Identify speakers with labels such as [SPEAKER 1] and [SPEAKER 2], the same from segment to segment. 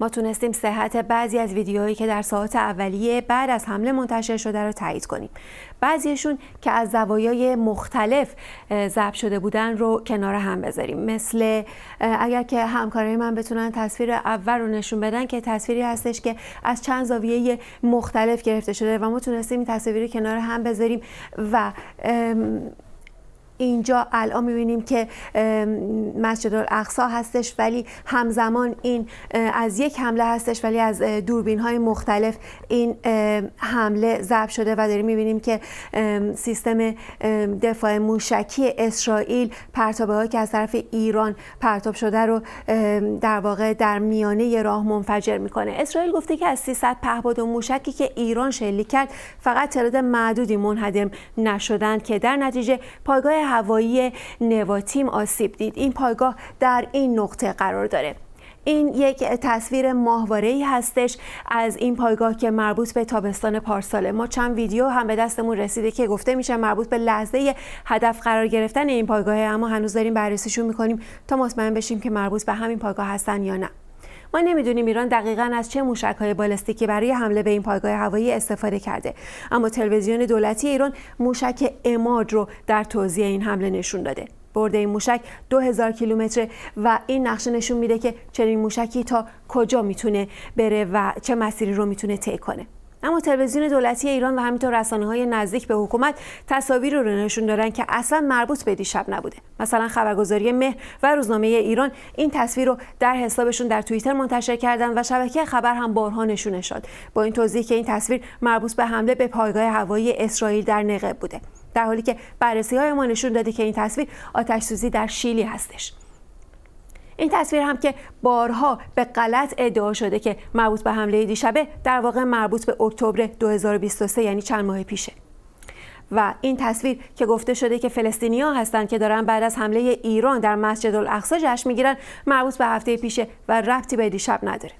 [SPEAKER 1] ما تونستیم صحت بعضی از ویدیوهایی که در ساعت اولیه بعد از حمله منتشر شده رو تایید کنیم بعضیشون که از زوایای مختلف ضبط شده بودن رو کنار هم بذاریم مثل اگر که همکارای من بتونن تصویر اول رو نشون بدن که تصویری هستش که از چند زاویه مختلف گرفته شده و ما تونستیم این رو کنار هم بذاریم و اینجا الان میبینیم که مسجد الاقصا هستش ولی همزمان این از یک حمله هستش ولی از دوربین های مختلف این حمله ضبط شده و داریم میبینیم که سیستم دفاع موشکی اسرائیل پرتابه هایی که از طرف ایران پرتاب شده رو در واقع در میانه راه منفجر میکنه اسرائیل گفته که از 300 پهباد و موشکی که ایران شلیک کرد فقط تعداد معدودی منهدم نشدند که در نتیجه پایگاه هوایی نواتیم آسیب دید این پایگاه در این نقطه قرار داره این یک تصویر ماهواره ای هستش از این پایگاه که مربوط به تابستان پارساله ما چند ویدیو هم به دستمون رسیده که گفته میشه مربوط به لحظه هدف قرار گرفتن این پایگاه اما هنوز داریم بررسیشون میکنیم تا مطمئن بشیم که مربوط به همین پایگاه هستن یا نه ما نمیدونیم ایران دقیقا از چه موشکهای بالستیکی برای حمله به این پایگاه هوایی استفاده کرده اما تلویزیون دولتی ایران موشک اماد رو در توضیح این حمله نشون داده برده این موشک 2000 کیلومتر و این نقشه نشون میده که چنین موشکی تا کجا میتونه بره و چه مسیری رو میتونه طی کنه اما تلویزیون دولتی ایران و همینطور رسانه های نزدیک به حکومت تصاویر رو نشون دارن که اصلا مربوط به دیشب نبوده مثلا خبرگزاری مهر و روزنامه ایران این تصویر رو در حسابشون در توییتر منتشر کردن و شبکه خبر هم بارها نشونش شد با این توضیح که این تصویر مربوط به حمله به پایگاه هوایی اسرائیل در نقب بوده در حالی که بررسی های ما نشون داده که این تصویر آتش سوزی در شیلی هستش این تصویر هم که بارها به غلط ادعا شده که مربوط به حمله دیشبه در واقع مربوط به اکتبر 2023 یعنی چند ماه پیشه و این تصویر که گفته شده که ها هستند که دارن بعد از حمله ایران در مسجد الاقصا جشن میگیرن مربوط به هفته پیشه و ربطی به دیشب نداره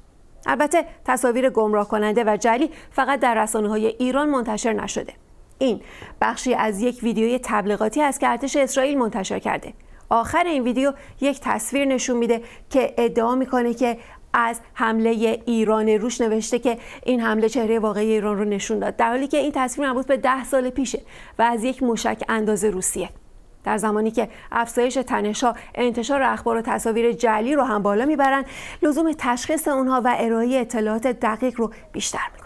[SPEAKER 1] البته تصاویر گمراه کننده و جلی فقط در رسانه های ایران منتشر نشده این بخشی از یک ویدیوی تبلیغاتی است که ارتش اسرائیل منتشر کرده آخر این ویدیو یک تصویر نشون میده که ادعا میکنه که از حمله ایران روش نوشته که این حمله چهره واقعی ایران رو نشون داد در حالی که این تصویر مربوط به ده سال پیشه و از یک موشک انداز روسیه در زمانی که افزایش تنشها انتشار اخبار و تصاویر جلی رو هم بالا میبرند لزوم تشخیص اونها و ارائه اطلاعات دقیق رو بیشتر میکنه